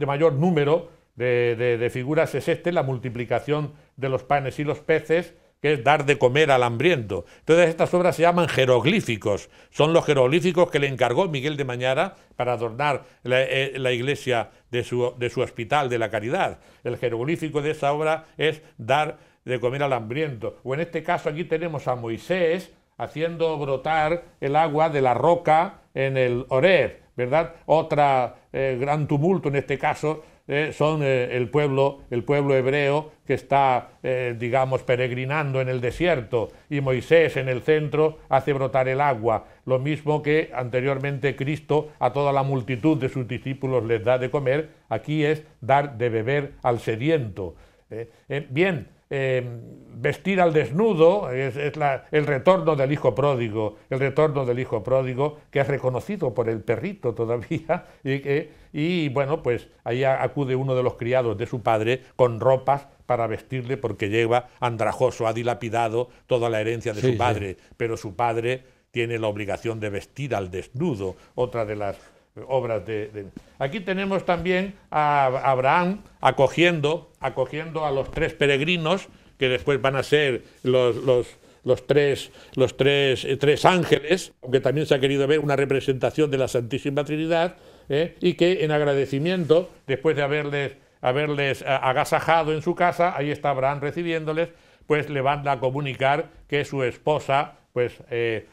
de, mayor número de figuras es este, la multiplicación de los panes y los peces, que es dar de comer al hambriento. Entonces estas obras se llaman jeroglíficos, son los jeroglíficos que le encargó Miguel de Mañara para adornar eh, la, iglesia de su, de su, hospital de la caridad. El jeroglífico de esa obra es dar de comer al hambriento. O en este caso aquí tenemos a Moisés haciendo brotar el agua de la roca en el orer ¿verdad? Otra eh, gran tumulto en este caso eh, son eh, el, pueblo, el pueblo hebreo que está, eh, digamos, peregrinando en el desierto y Moisés en el centro hace brotar el agua, lo mismo que anteriormente Cristo a toda la multitud de sus discípulos les da de comer, aquí es dar de beber al sediento. bien, Em, vestir al desnudo es, el retorno del hijo pródigo, el retorno del hijo pródigo que es reconocido por el perrito todavía y, y bueno, pues ahí acude uno de los criados de su padre con ropas para vestirle porque lleva andrajoso, ha dilapidado toda la herencia de su padre, pero su padre tiene la obligación de vestir al desnudo, otra de las obras de, Aquí tenemos también a Abraham acogiendo, acogiendo a los tres peregrinos, que después van a ser los, tres, los tres, eh, tres, ángeles, aunque también se ha querido ver una representación de la Santísima Trinidad, ¿eh? y que en agradecimiento, después de haberles, haberles eh, agasajado en su casa, ahí está Abraham recibiéndoles, pues le van a comunicar que su esposa pues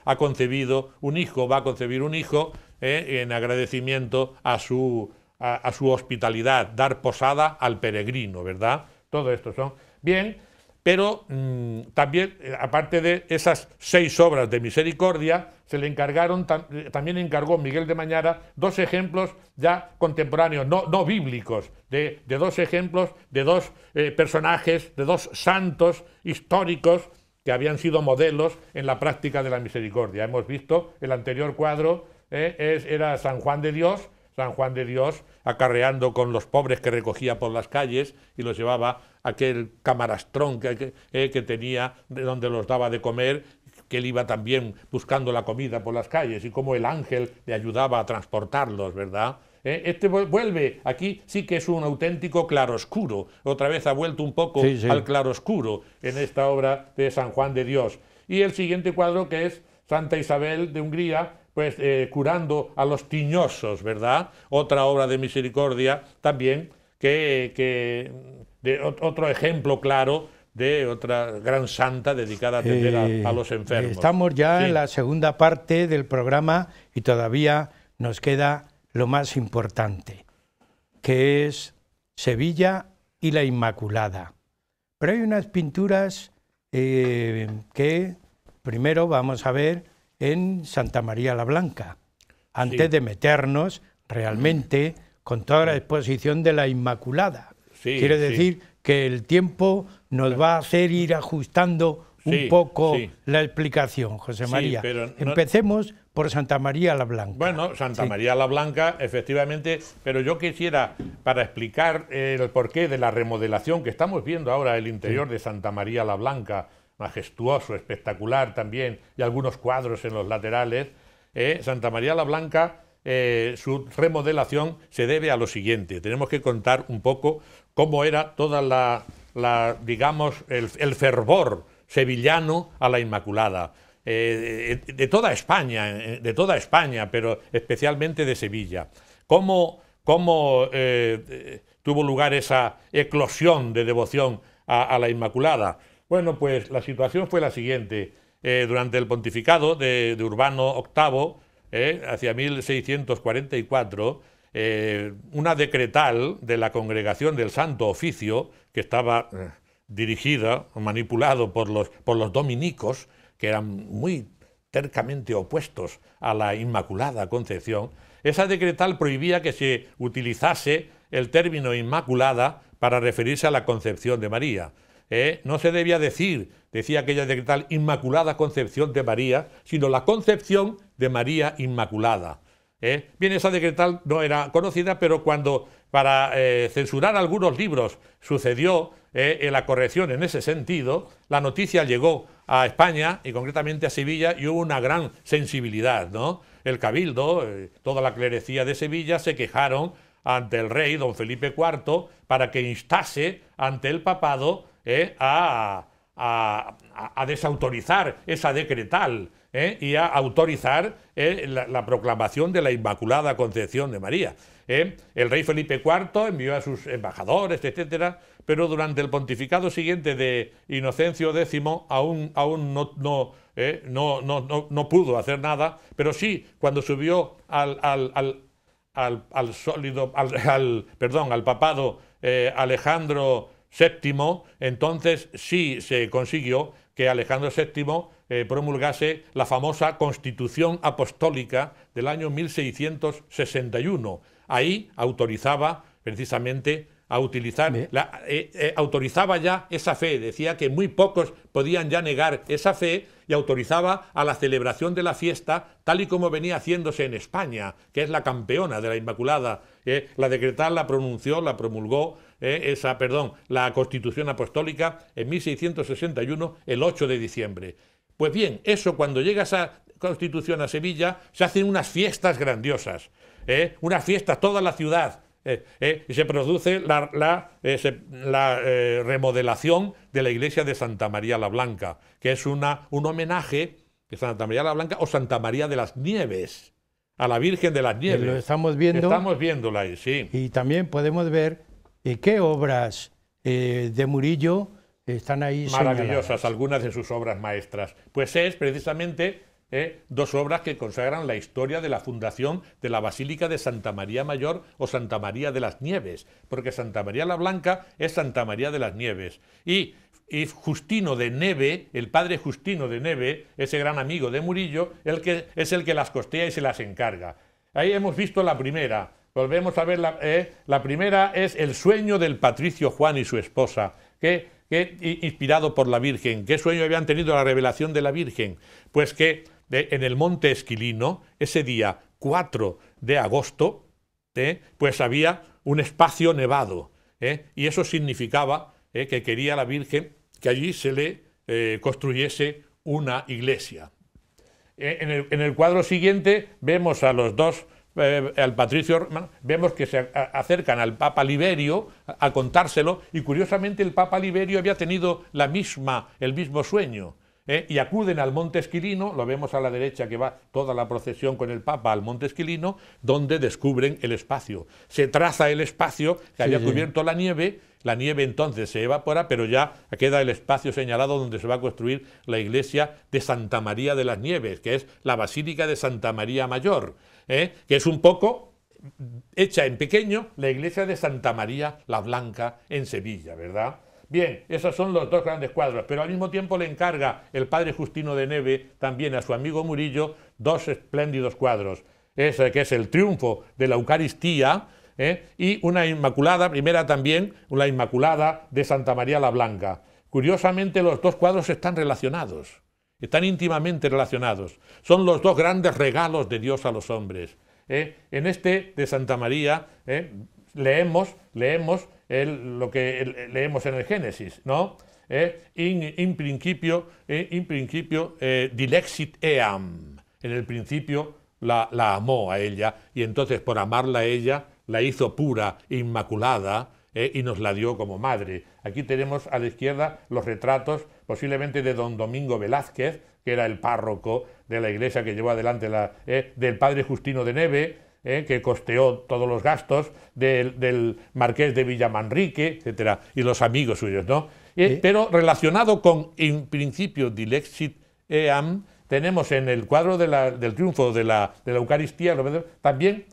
ha concebido un hijo, va a concebir un hijo, ¿eh? en agradecimiento a su, a, su hospitalidad, dar posada al peregrino, ¿verdad? Todo esto son. Bien, pero mm, también, eh, aparte de esas seis obras de misericordia, se le encargaron, eh, también encargó Miguel de Mañara dos ejemplos ya contemporáneos, no, no bíblicos, de, dos ejemplos, de dos personajes, de dos santos históricos que habían sido modelos en la práctica de la misericordia. Hemos visto el anterior cuadro ¿eh? era San Juan de Dios, San Juan de Dios acarreando con los pobres que recogía por las calles y los llevaba aquel camarastrón eh, que, tenía, de donde los daba de comer, que él iba también buscando la comida por las calles y cómo el ángel le ayudaba a transportarlos, ¿verdad? ¿Eh? este vuelve, aquí sí que es un auténtico claroscuro, otra vez ha vuelto un poco al claroscuro en esta obra de San Juan de Dios. Y el siguiente cuadro que es Santa Isabel de Hungría, pues eh, curando a los tiñosos, ¿verdad? Otra obra de misericordia también, que, otro ejemplo claro de otra gran santa dedicada a atender a, eh, los enfermos. Estamos ya en la segunda parte del programa y todavía nos queda lo más importante, que es Sevilla y la Inmaculada. Pero hay unas pinturas eh, que primero vamos a ver en Santa María la Blanca, antes de meternos realmente con toda la exposición de la Inmaculada. Quiere decir que el tiempo nos va a hacer ir ajustando un poco la explicación, José María. Empecemos por Santa María la Blanca. Bueno, Santa María la Blanca, efectivamente, pero yo quisiera, para explicar el porqué de la remodelación que estamos viendo ahora el interior de Santa María la Blanca, majestuoso, espectacular también, y algunos cuadros en los laterales, ¿eh? Santa María la Blanca, eh, su remodelación se debe a lo siguiente. Tenemos que contar un poco cómo era toda la, digamos, el, fervor sevillano a la Inmaculada. Eh, de, toda España, de toda España, pero especialmente de Sevilla. Cómo, cómo tuvo lugar esa eclosión de devoción a la Inmaculada. Bueno, pues la situación fue la siguiente. Eh, durante el pontificado de, Urbano VIII, eh, hacia 1644, eh, una decretal de la Congregación del Santo Oficio, que estaba dirigida, o manipulado por los dominicos, que eran muy tercamente opuestos a la Inmaculada Concepción, esa decretal prohibía que se utilizase el término Inmaculada para referirse a la Concepción de María. ¿Eh? no se debía decir, decía aquella decretal, Inmaculada Concepción de María, sino la Concepción de María Inmaculada. ¿eh? Bien, esa decretal no era conocida, pero cuando para eh, censurar algunos libros sucedió en la corrección en ese sentido, la noticia llegó a España y concretamente a Sevilla y hubo una gran sensibilidad. ¿no? El cabildo, toda la clerecía de Sevilla se quejaron ante el rey, don Felipe IV, para que instase ante el papado ¿eh? a, desautorizar esa decretal ¿eh? y a autorizar ¿eh? la, proclamación de la Inmaculada Concepción de María. El rey Felipe IV envió a sus embajadores, etcétera, pero durante el pontificado siguiente de Inocencio X aún, aún no, no no, pudo hacer nada, pero sí, cuando subió al, al, al, al sólido, al, perdón, al papado Alejandro séptimo, entonces sí se consiguió que Alejandro VII eh, promulgase la famosa Constitución Apostólica del año 1661. Ahí autorizaba precisamente a utilizar, eh, eh, autorizaba ya esa fe, decía que muy pocos podían ya negar esa fe y autorizaba a la celebración de la fiesta tal y como venía haciéndose en España, que es la campeona de la Inmaculada. la decretal la pronunció, la promulgó eh, esa, perdón, la Constitución Apostólica en 1661, el 8 de diciembre. Pues bien, eso cuando llega esa Constitución a Sevilla, se hacen unas fiestas grandiosas, ¿eh? una fiesta toda la ciudad, ¿eh? y se produce la, la, remodelación de la iglesia de Santa María la Blanca, que es una, un homenaje de Santa María la Blanca o Santa María de las Nieves, a la Virgen de las Nieves. Lo estamos viendo. Estamos viéndola Y también podemos ver eh, ¿Qué obras eh, de Murillo están ahí? Maravillosas, algunas de sus obras maestras. Pues es precisamente eh, dos obras que consagran la historia de la fundación de la Basílica de Santa María Mayor o Santa María de las Nieves, porque Santa María la Blanca es Santa María de las Nieves. Y, Justino de Neve, el padre Justino de Neve, ese gran amigo de Murillo, el que, es el que las costea y se las encarga. Ahí hemos visto la primera, volvemos a ver eh, la, primera es el sueño del patricio Juan y su esposa, que, inspirado por la Virgen. ¿Qué sueño habían tenido la revelación de la Virgen? Pues que en el monte Esquilino, ese día 4 de agosto, eh, pues había un espacio nevado. Eh, y eso significaba que quería la Virgen que allí se le construyese una iglesia. En el, en el cuadro siguiente vemos a los dos eh, al Patricio vemos que se acercan al Papa Liberio a, contárselo y curiosamente el Papa Liberio había tenido la misma, el mismo sueño. Eh, y acuden al Monte Esquilino, lo vemos a la derecha que va toda la procesión con el Papa al Monte Esquilino, donde descubren el espacio. Se traza el espacio que había cubierto la nieve, la nieve entonces se evapora, pero ya queda el espacio señalado donde se va a construir la iglesia de Santa María de las Nieves, que es la Basílica de Santa María Mayor. ¿eh? que es un poco hecha en pequeño la iglesia de Santa María la Blanca en Sevilla, ¿verdad? Bien, esos son los dos grandes cuadros, pero al mismo tiempo le encarga el padre Justino de Neve también a su amigo Murillo dos espléndidos cuadros, ese que es el triunfo de la Eucaristía ¿eh? y una Inmaculada, primera también, una Inmaculada de Santa María la Blanca. Curiosamente los dos cuadros están relacionados están íntimamente relacionados. Son los dos grandes regalos de Dios a los hombres. ¿eh? En este de Santa María ¿eh? leemos, leemos lo que leemos en el Génesis, ¿no? ¿Eh? In, principio, in principio dilexit eam. En el principio la, la amó a ella y entonces por amarla a ella la hizo pura, inmaculada, eh, y nos la dio como madre. Aquí tenemos a la izquierda los retratos posiblemente de don Domingo Velázquez, que era el párroco de la iglesia que llevó adelante la, eh, del padre Justino de Neve, eh, que costeó todos los gastos, del, marqués de Villamanrique, etcétera, y los amigos suyos, ¿no? Pero relacionado con, en principio, Dilexit Eam, tenemos en el cuadro del triunfo de la, de la Eucaristía, también,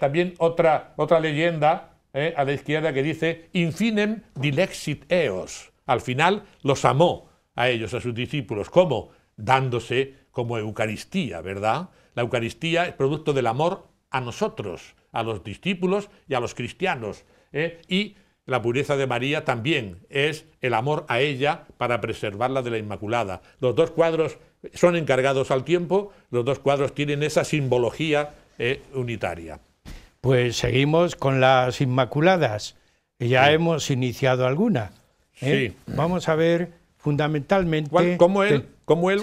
también otra, otra leyenda ¿eh? a la izquierda que dice, infinem dilexit eos. Al final los amó a ellos, a sus discípulos. ¿Cómo? Dándose como Eucaristía, ¿verdad? La Eucaristía es producto del amor a nosotros, a los discípulos y a los cristianos. ¿eh? Y la pureza de María también es el amor a ella para preservarla de la Inmaculada. Los dos cuadros son encargados al tiempo, los dos cuadros tienen esa simbología ¿eh? unitaria pues seguimos con las Inmaculadas. Ya hemos iniciado alguna. ¿eh? Sí. Vamos a ver fundamentalmente... ¿Cómo él,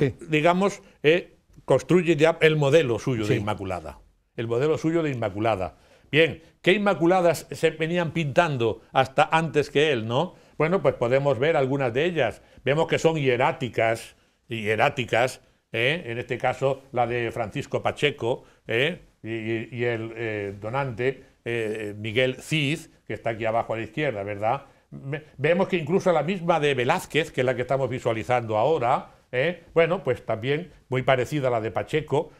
él digamos, eh, construye ya el modelo suyo de Inmaculada? El modelo suyo de Inmaculada. Bien, ¿qué Inmaculadas se venían pintando hasta antes que él, no? Bueno, pues podemos ver algunas de ellas. Vemos que son hieráticas, hieráticas, ¿eh? en este caso la de Francisco Pacheco, y, el eh, donante, eh, eh, Miguel Cid, que está aquí abajo a la izquierda, ¿verdad? Vemos que incluso la misma de Velázquez, que es la que estamos visualizando ahora, bueno, pues también muy parecida a la de Pacheco,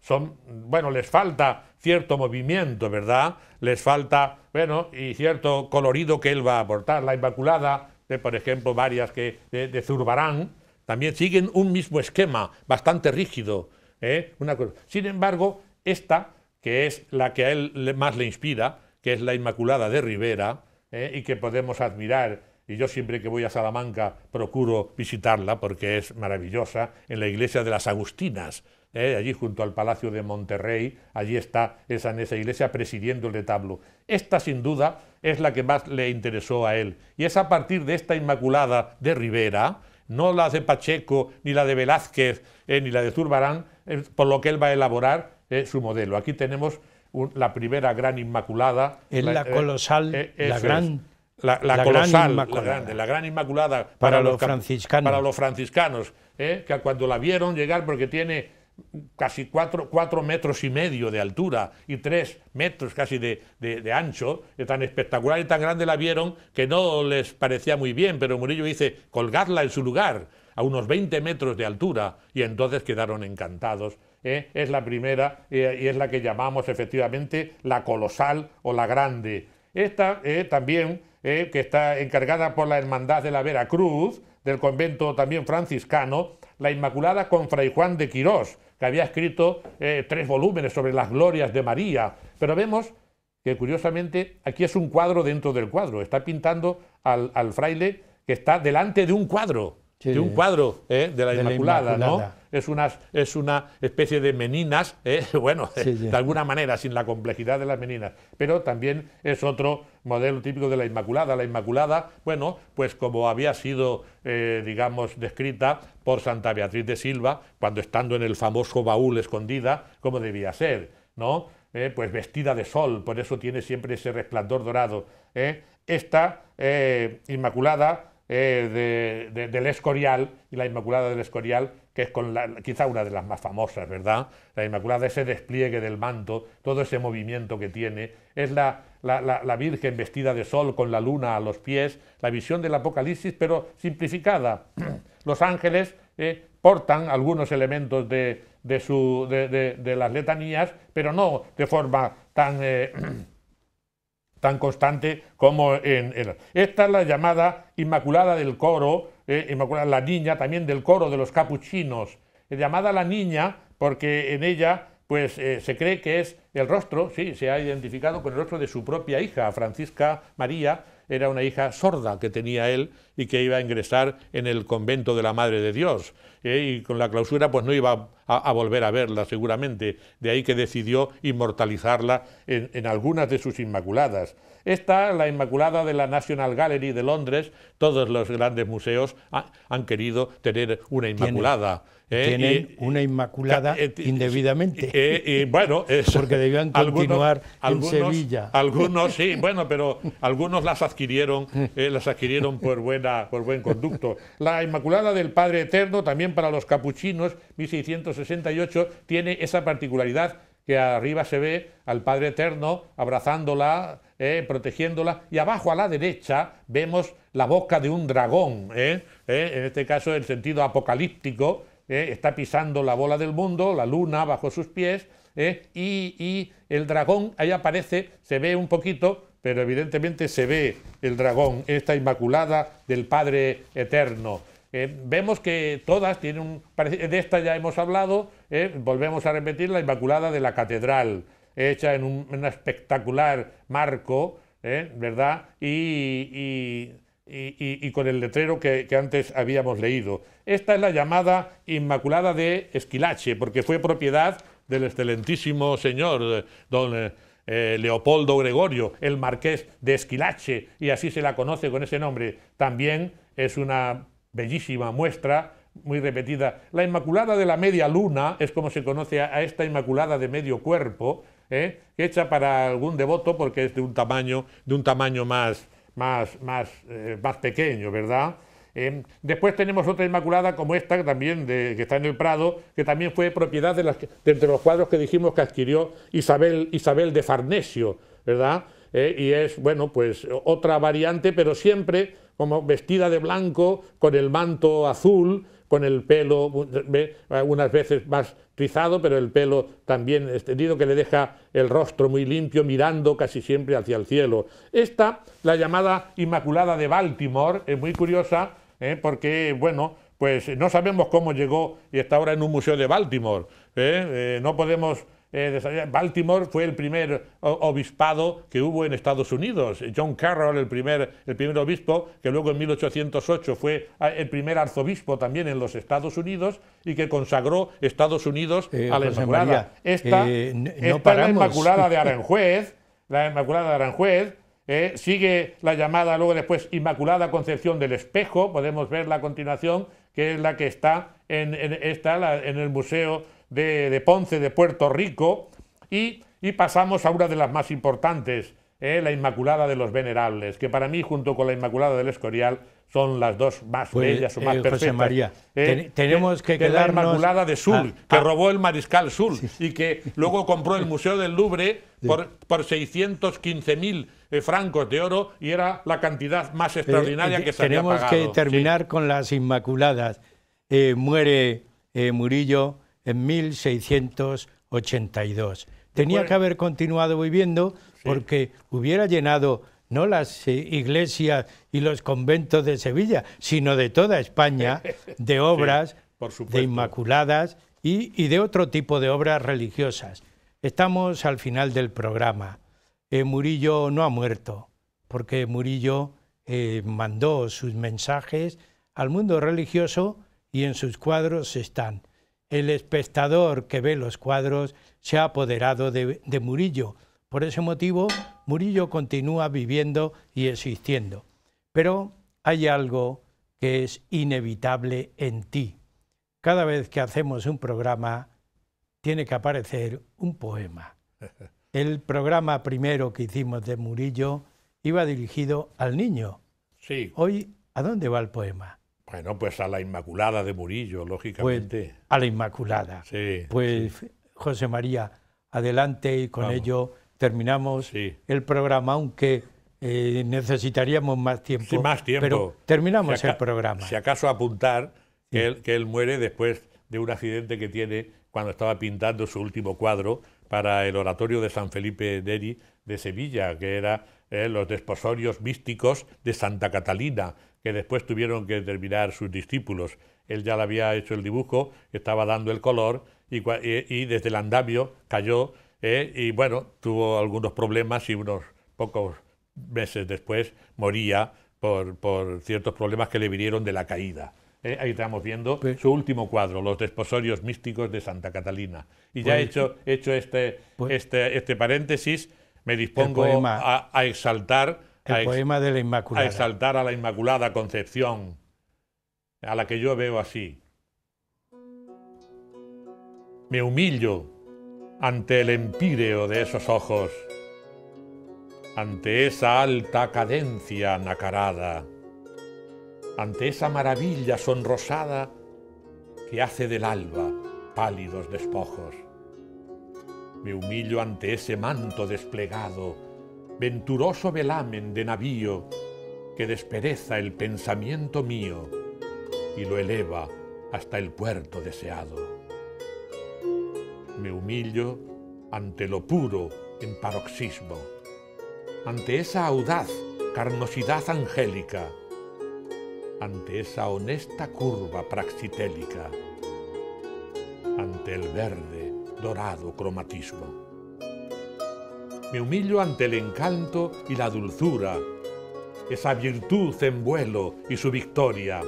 son, bueno, les falta cierto movimiento, ¿verdad? Les falta, bueno, y cierto colorido que él va a aportar. La Inmaculada, de, por ejemplo, varias que, de, Zurbarán, también siguen un mismo esquema, bastante rígido. ¿eh? Una cosa. Sin embargo, esta, que es la que a él más le inspira, que es la Inmaculada de Rivera, eh, y que podemos admirar. Y yo siempre que voy a Salamanca procuro visitarla porque es maravillosa, en la iglesia de las Agustinas, eh, allí junto al Palacio de Monterrey, allí está esa, en esa iglesia presidiendo el retablo. Esta sin duda es la que más le interesó a él. Y es a partir de esta Inmaculada de Rivera, no la de Pacheco, ni la de Velázquez, eh, ni la de Zurbarán, por lo que él va a elaborar eh, su modelo. Aquí tenemos la primera gran inmaculada. la, colosal, la gran... La, la, gran inmaculada para, los, franciscanos, para los franciscanos eh, que cuando la vieron llegar, porque tiene casi cuatro, cuatro, metros y medio de altura y tres metros casi de, de, de, ancho, tan espectacular y tan grande la vieron que no les parecía muy bien, pero Murillo dice, colgadla en su lugar, a unos 20 metros de altura, y entonces quedaron encantados ¿eh? es la primera eh, y es la que llamamos efectivamente la colosal o la grande. Esta eh, también, que está encargada por la Hermandad de la Vera Cruz, del convento también franciscano, la Inmaculada con Fray Juan de Quirós, que había escrito tres volúmenes sobre las glorias de María. Pero vemos que curiosamente aquí es un cuadro dentro del cuadro, está pintando al, fraile que está delante de un cuadro, de un cuadro de la Inmaculada, de la Inmaculada. ¿no? es una, es una especie de meninas, ¿eh? bueno, de alguna manera, sin la complejidad de las meninas, pero también es otro modelo típico de la Inmaculada. La Inmaculada, bueno, pues como había sido, eh, digamos, descrita por Santa Beatriz de Silva, cuando estando en el famoso baúl escondida, como debía ser, ¿no? Eh, pues vestida de sol, por eso tiene siempre ese resplandor dorado. Esta Inmaculada del Escorial y la Inmaculada del Escorial que es con la, quizá una de las más famosas, ¿verdad? La Inmaculada, ese despliegue del manto, todo ese movimiento que tiene, es la, la, Virgen vestida de sol con la luna a los pies, la visión del Apocalipsis, pero simplificada. Los ángeles eh, portan algunos elementos de, su, de, las letanías, pero no de forma tan... Eh, tan constante como en, en... Esta es la llamada Inmaculada del Coro, eh, la niña también del coro de los capuchinos, eh, llamada la niña porque en ella pues eh, se cree que es el rostro, sí, se ha identificado con el rostro de su propia hija, Francisca María, era una hija sorda que tenía él y que iba a ingresar en el convento de la Madre de Dios. y con la clausura pues no iba a, volver a verla seguramente, de ahí que decidió inmortalizarla en algunas de sus inmaculadas. Esta, la Inmaculada de la National Gallery de Londres, todos los grandes museos han querido tener una Inmaculada. tienen una inmaculada indebidamente. bueno, es, porque debían continuar en Sevilla. Algunos sí, bueno, pero algunos las adquirieron, eh, las adquirieron por buena, por buen conducto. La Inmaculada del Padre Eterno, también para los capuchinos, 1668, tiene esa particularidad que arriba se ve al Padre Eterno abrazándola ¿eh? protegiéndola, y abajo a la derecha vemos la boca de un dragón, ¿eh? ¿eh? en este caso el sentido apocalíptico, está pisando la bola del mundo, la luna bajo sus pies, y, el dragón ahí aparece, se ve un poquito, pero evidentemente se ve el dragón, esta inmaculada del Padre Eterno. vemos que todas tienen un... De esta ya hemos hablado, volvemos a repetir, la Inmaculada de la Catedral hecha en un, espectacular marco, ¿eh? ¿verdad? Y, con el letrero que, antes habíamos leído. Esta es la llamada Inmaculada de Esquilache, porque fue propiedad del excelentísimo señor eh, don eh, Leopoldo Gregorio, el marqués de Esquilache, y así se la conoce con ese nombre. También es una bellísima muestra muy repetida. La Inmaculada de la Media Luna es como se conoce a esta Inmaculada de medio cuerpo, ¿eh? hecha para algún devoto porque es de un tamaño, de un tamaño más, más, más, eh, más pequeño, ¿verdad? Eh, después tenemos otra Inmaculada como esta que también que está en el Prado, que también fue propiedad de, entre los cuadros que dijimos que adquirió Isabel, Isabel de Farnesio, ¿verdad? y es, bueno, pues otra variante, pero siempre como vestida de blanco, con el manto azul, con el pelo algunas veces más rizado, pero el pelo también extendido, que le deja el rostro muy limpio, mirando casi siempre hacia el cielo. Esta, la llamada Inmaculada de Baltimore, es muy curiosa, ¿eh? porque, bueno, pues no sabemos cómo llegó y está ahora en un museo de Baltimore. ¿eh? Eh, no podemos eh, Baltimore fue el primer obispado que hubo en Estados Unidos. John Carroll, el primer, el primer obispo, que luego en 1808 fue ah, el primer arzobispo también en los Estados Unidos y que consagró Estados Unidos eh, a la Inmaculada. esta, eh, es la Inmaculada de Aranjuez, la Inmaculada de Aranjuez, sigue la llamada luego después Inmaculada Concepción del Espejo, podemos ver la continuación, que es la que está en, en el Museo de, Ponce, de Puerto Rico, y, pasamos a una de las más importantes, eh, la Inmaculada de los Venerables, que para mí, junto con la Inmaculada del Escorial, son las dos más pues, bellas o más eh, perfectas. María, eh, tenemos que, que La Inmaculada de Sur que robó el Mariscal Sur y que luego compró el Museo del Louvre por, 615 mil francos de oro y era la cantidad más extraordinaria que se había Tenemos que terminar con las Inmaculadas. muere Murillo, en 1682. Tenía que haber continuado viviendo porque hubiera llenado no las eh, iglesias y los conventos de Sevilla, sino de toda España, de obras, de inmaculadas y, de otro tipo de obras religiosas. Estamos al final del programa. Eh, Murillo no ha muerto, porque Murillo eh, mandó sus mensajes al mundo religioso y en sus cuadros están. El espectador que ve los cuadros se ha apoderado de, Murillo. Por ese motivo, Murillo continúa viviendo y existiendo. Pero hay algo que es inevitable en ti. Cada vez que hacemos un programa, tiene que aparecer un poema. El programa primero que hicimos de Murillo iba dirigido al niño. Sí. Hoy, ¿a dónde va el poema? Bueno, pues a la Inmaculada de Murillo, lógicamente. Pues, a la Inmaculada. Sí. Pues José María, adelante y con ello terminamos el programa, aunque eh, necesitaríamos más tiempo. Sí, más tiempo. Pero terminamos el programa. Si acaso apuntar que él, muere después de un accidente que tiene cuando estaba pintando su último cuadro para el oratorio de San Felipe Neri de Sevilla, que era eh, los desposorios místicos de Santa Catalina, que después tuvieron que terminar sus discípulos. Él ya le había hecho el dibujo, estaba dando el color y, eh, desde el andamio cayó eh, y bueno, tuvo algunos problemas y unos pocos meses después moría por, ciertos problemas que le vinieron de la caída. Eh, ahí estamos viendo su último cuadro, Los desposorios místicos de Santa Catalina. Y ya he pues, hecho, hecho este, pues este, este, paréntesis, me dispongo a exaltar el poema de la Inmaculada. A exaltar a la Inmaculada Concepción, a la que yo veo así. Me humillo ante el empíreo de esos ojos, ante esa alta cadencia nacarada, ante esa maravilla sonrosada que hace del alba pálidos despojos. Me humillo ante ese manto desplegado venturoso velamen de navío que despereza el pensamiento mío y lo eleva hasta el puerto deseado. Me humillo ante lo puro en paroxismo, ante esa audaz carnosidad angélica, ante esa honesta curva praxitélica, ante el verde dorado cromatismo me humillo ante el encanto y la dulzura, esa virtud en vuelo y su victoria,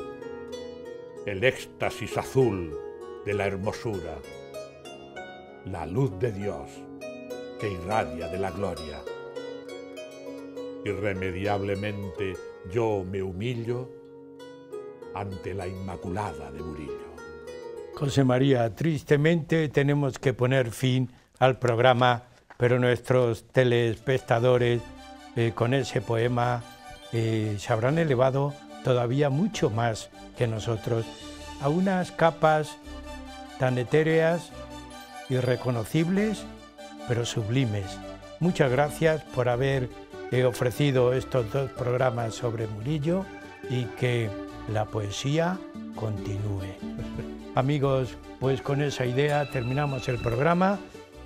el éxtasis azul de la hermosura, la luz de Dios que irradia de la gloria. Irremediablemente yo me humillo ante la Inmaculada de Murillo. José María, tristemente tenemos que poner fin al programa pero nuestros telespectadores eh, con ese poema eh, se habrán elevado todavía mucho más que nosotros a unas capas tan etéreas, irreconocibles, pero sublimes. Muchas gracias por haber eh, ofrecido estos dos programas sobre Murillo y que la poesía continúe. Amigos, pues con esa idea terminamos el programa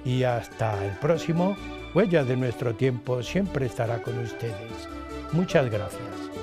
y hasta el próximo, huella de nuestro tiempo siempre estará con ustedes. Muchas gracias.